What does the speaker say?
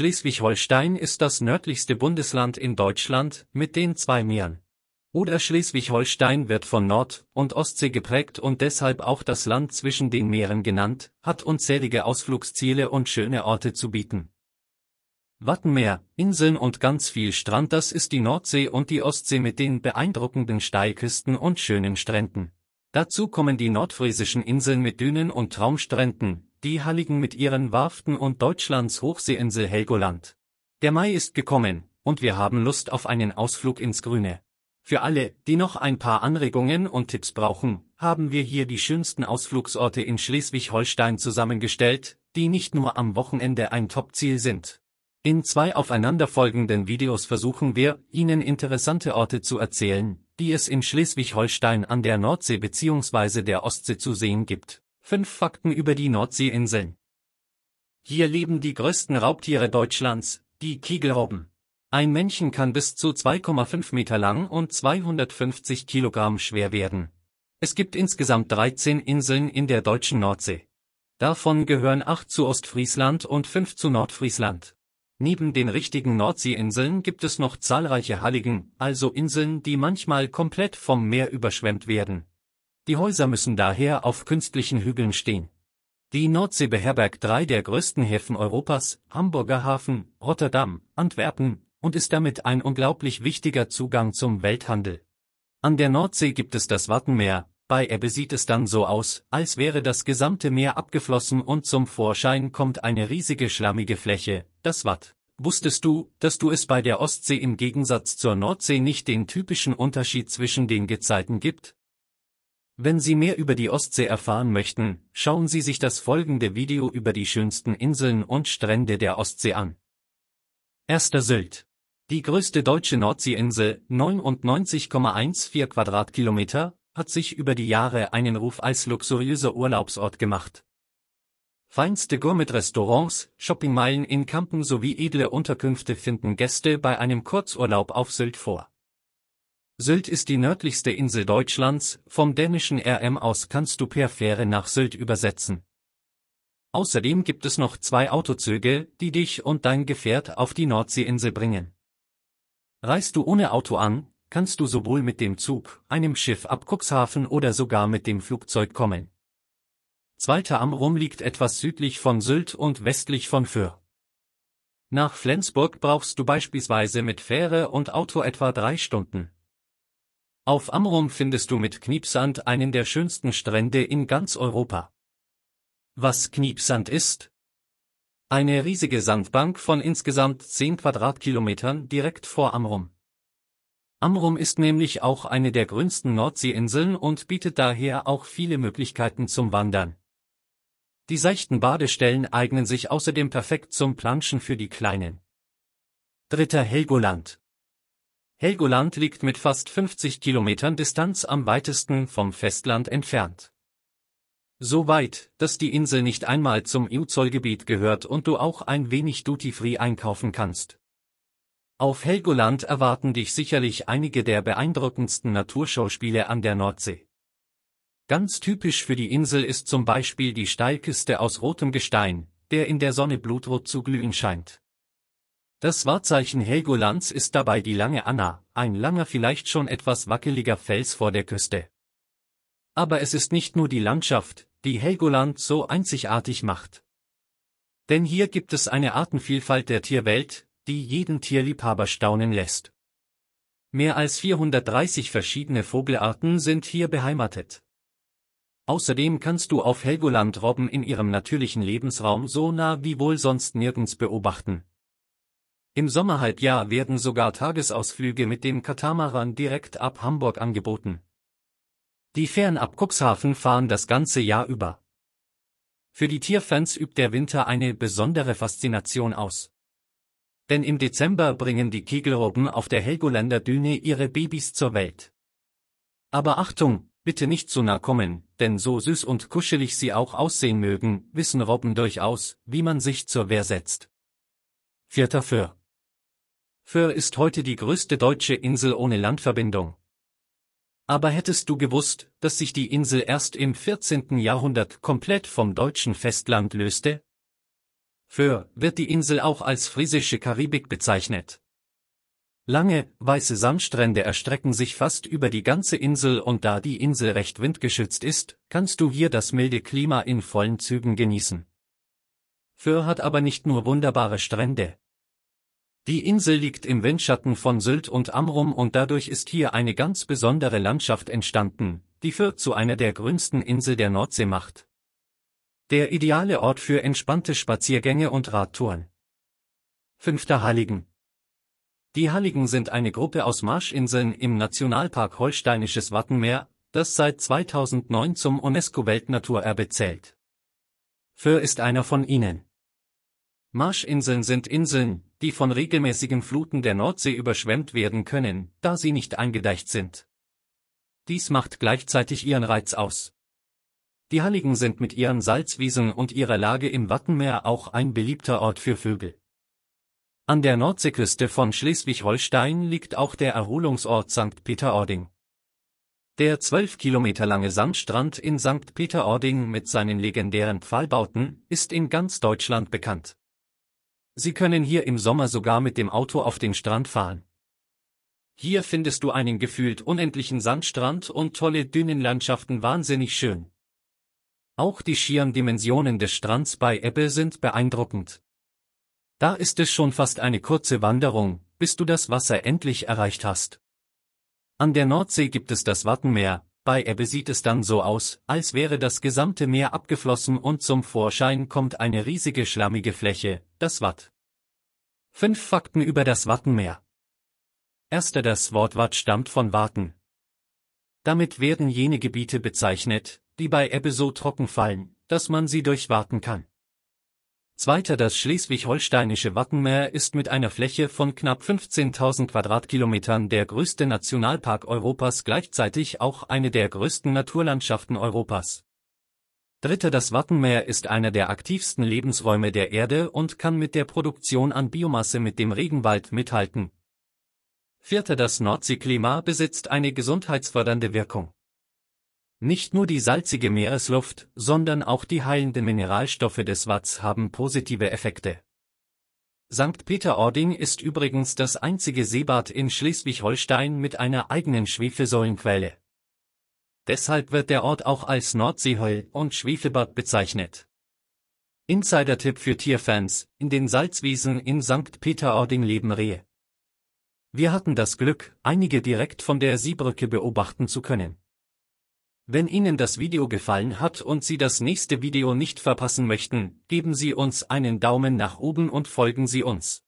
Schleswig-Holstein ist das nördlichste Bundesland in Deutschland mit den zwei Meeren. Oder Schleswig-Holstein wird von Nord- und Ostsee geprägt und deshalb auch das Land zwischen den Meeren genannt, hat unzählige Ausflugsziele und schöne Orte zu bieten. Wattenmeer, Inseln und ganz viel Strand, das ist die Nordsee und die Ostsee mit den beeindruckenden Steilküsten und schönen Stränden. Dazu kommen die nordfriesischen Inseln mit Dünen und Traumstränden, die Halligen mit ihren Warften und Deutschlands Hochseeinsel Helgoland. Der Mai ist gekommen, und wir haben Lust auf einen Ausflug ins Grüne. Für alle, die noch ein paar Anregungen und Tipps brauchen, haben wir hier die schönsten Ausflugsorte in Schleswig-Holstein zusammengestellt, die nicht nur am Wochenende ein Top-Ziel sind. In zwei aufeinanderfolgenden Videos versuchen wir, Ihnen interessante Orte zu erzählen, die es in Schleswig-Holstein an der Nordsee bzw. der Ostsee zu sehen gibt. 5 Fakten über die Nordseeinseln. Hier leben die größten Raubtiere Deutschlands, die Kiegelrobben. Ein Männchen kann bis zu 2,5 Meter lang und 250 Kilogramm schwer werden. Es gibt insgesamt 13 Inseln in der deutschen Nordsee. Davon gehören 8 zu Ostfriesland und 5 zu Nordfriesland. Neben den richtigen Nordseeinseln gibt es noch zahlreiche Halligen, also Inseln, die manchmal komplett vom Meer überschwemmt werden. Die Häuser müssen daher auf künstlichen Hügeln stehen. Die Nordsee beherbergt drei der größten Häfen Europas, Hamburger Hafen, Rotterdam, Antwerpen, und ist damit ein unglaublich wichtiger Zugang zum Welthandel. An der Nordsee gibt es das Wattenmeer, bei Ebbe sieht es dann so aus, als wäre das gesamte Meer abgeflossen und zum Vorschein kommt eine riesige schlammige Fläche, das Watt. Wusstest du, dass du es bei der Ostsee im Gegensatz zur Nordsee nicht den typischen Unterschied zwischen den Gezeiten gibt? Wenn Sie mehr über die Ostsee erfahren möchten, schauen Sie sich das folgende Video über die schönsten Inseln und Strände der Ostsee an. 1. Sylt. Die größte deutsche Nordseeinsel, 99,14 Quadratkilometer, hat sich über die Jahre einen Ruf als luxuriöser Urlaubsort gemacht. Feinste Gourmet-Restaurants, Shoppingmeilen in Kampen sowie edle Unterkünfte finden Gäste bei einem Kurzurlaub auf Sylt vor. Sylt ist die nördlichste Insel Deutschlands, vom dänischen RM aus kannst du per Fähre nach Sylt übersetzen. Außerdem gibt es noch zwei Autozüge, die dich und dein Gefährt auf die Nordseeinsel bringen. Reist du ohne Auto an, kannst du sowohl mit dem Zug, einem Schiff ab Cuxhaven oder sogar mit dem Flugzeug kommen. Zweiter Amrum liegt etwas südlich von Sylt und westlich von Föhr. Nach Flensburg brauchst du beispielsweise mit Fähre und Auto etwa drei Stunden. Auf Amrum findest du mit Kniepsand einen der schönsten Strände in ganz Europa. Was Kniepsand ist? Eine riesige Sandbank von insgesamt 10 Quadratkilometern direkt vor Amrum. Amrum ist nämlich auch eine der grünsten Nordseeinseln und bietet daher auch viele Möglichkeiten zum Wandern. Die seichten Badestellen eignen sich außerdem perfekt zum Planschen für die Kleinen. Dritter Helgoland Helgoland liegt mit fast 50 Kilometern Distanz am weitesten vom Festland entfernt. So weit, dass die Insel nicht einmal zum EU-Zollgebiet gehört und du auch ein wenig duty-free einkaufen kannst. Auf Helgoland erwarten dich sicherlich einige der beeindruckendsten Naturschauspiele an der Nordsee. Ganz typisch für die Insel ist zum Beispiel die Steilküste aus rotem Gestein, der in der Sonne blutrot zu glühen scheint. Das Wahrzeichen Helgolands ist dabei die lange Anna, ein langer vielleicht schon etwas wackeliger Fels vor der Küste. Aber es ist nicht nur die Landschaft, die Helgoland so einzigartig macht. Denn hier gibt es eine Artenvielfalt der Tierwelt, die jeden Tierliebhaber staunen lässt. Mehr als 430 verschiedene Vogelarten sind hier beheimatet. Außerdem kannst du auf Helgoland Robben in ihrem natürlichen Lebensraum so nah wie wohl sonst nirgends beobachten, im Sommerhalbjahr werden sogar Tagesausflüge mit dem Katamaran direkt ab Hamburg angeboten. Die Fähren ab Cuxhaven fahren das ganze Jahr über. Für die Tierfans übt der Winter eine besondere Faszination aus. Denn im Dezember bringen die Kegelrobben auf der Helgoländer Düne ihre Babys zur Welt. Aber Achtung, bitte nicht zu nah kommen, denn so süß und kuschelig sie auch aussehen mögen, wissen Robben durchaus, wie man sich zur Wehr setzt. Vierter Für Föhr ist heute die größte deutsche Insel ohne Landverbindung. Aber hättest du gewusst, dass sich die Insel erst im 14. Jahrhundert komplett vom deutschen Festland löste? Föhr wird die Insel auch als friesische Karibik bezeichnet. Lange, weiße Sandstrände erstrecken sich fast über die ganze Insel und da die Insel recht windgeschützt ist, kannst du hier das milde Klima in vollen Zügen genießen. Föhr hat aber nicht nur wunderbare Strände, die Insel liegt im Windschatten von Sylt und Amrum und dadurch ist hier eine ganz besondere Landschaft entstanden, die Fürth zu einer der grünsten Insel der Nordsee macht. Der ideale Ort für entspannte Spaziergänge und Radtouren. Fünfter Halligen. Die Halligen sind eine Gruppe aus Marschinseln im Nationalpark Holsteinisches Wattenmeer, das seit 2009 zum UNESCO-Weltnaturerbe zählt. Für ist einer von ihnen. Marschinseln sind Inseln, die von regelmäßigen Fluten der Nordsee überschwemmt werden können, da sie nicht eingedeicht sind. Dies macht gleichzeitig ihren Reiz aus. Die Halligen sind mit ihren Salzwiesen und ihrer Lage im Wattenmeer auch ein beliebter Ort für Vögel. An der Nordseeküste von Schleswig-Holstein liegt auch der Erholungsort St. Peter-Ording. Der zwölf Kilometer lange Sandstrand in St. Peter-Ording mit seinen legendären Pfahlbauten ist in ganz Deutschland bekannt. Sie können hier im Sommer sogar mit dem Auto auf den Strand fahren. Hier findest du einen gefühlt unendlichen Sandstrand und tolle Dünenlandschaften wahnsinnig schön. Auch die schieren Dimensionen des Strands bei Ebbe sind beeindruckend. Da ist es schon fast eine kurze Wanderung, bis du das Wasser endlich erreicht hast. An der Nordsee gibt es das Wattenmeer, bei Ebbe sieht es dann so aus, als wäre das gesamte Meer abgeflossen und zum Vorschein kommt eine riesige schlammige Fläche, das Watt. Fünf Fakten über das Wattenmeer. Erster das Wort Watt stammt von Warten. Damit werden jene Gebiete bezeichnet, die bei Ebbe so trocken fallen, dass man sie durchwarten kann. Zweiter das schleswig-holsteinische Wattenmeer ist mit einer Fläche von knapp 15.000 Quadratkilometern der größte Nationalpark Europas gleichzeitig auch eine der größten Naturlandschaften Europas. Dritter das Wattenmeer ist einer der aktivsten Lebensräume der Erde und kann mit der Produktion an Biomasse mit dem Regenwald mithalten. Vierter das Nordseeklima besitzt eine gesundheitsfördernde Wirkung. Nicht nur die salzige Meeresluft, sondern auch die heilenden Mineralstoffe des Watts haben positive Effekte. St. Peter-Ording ist übrigens das einzige Seebad in Schleswig-Holstein mit einer eigenen Schwefelsäulenquelle. Deshalb wird der Ort auch als Nordseeheul und Schwefelbad bezeichnet. Insider-Tipp für Tierfans, in den Salzwiesen in St. Peter-Ording leben Rehe. Wir hatten das Glück, einige direkt von der Seebrücke beobachten zu können. Wenn Ihnen das Video gefallen hat und Sie das nächste Video nicht verpassen möchten, geben Sie uns einen Daumen nach oben und folgen Sie uns.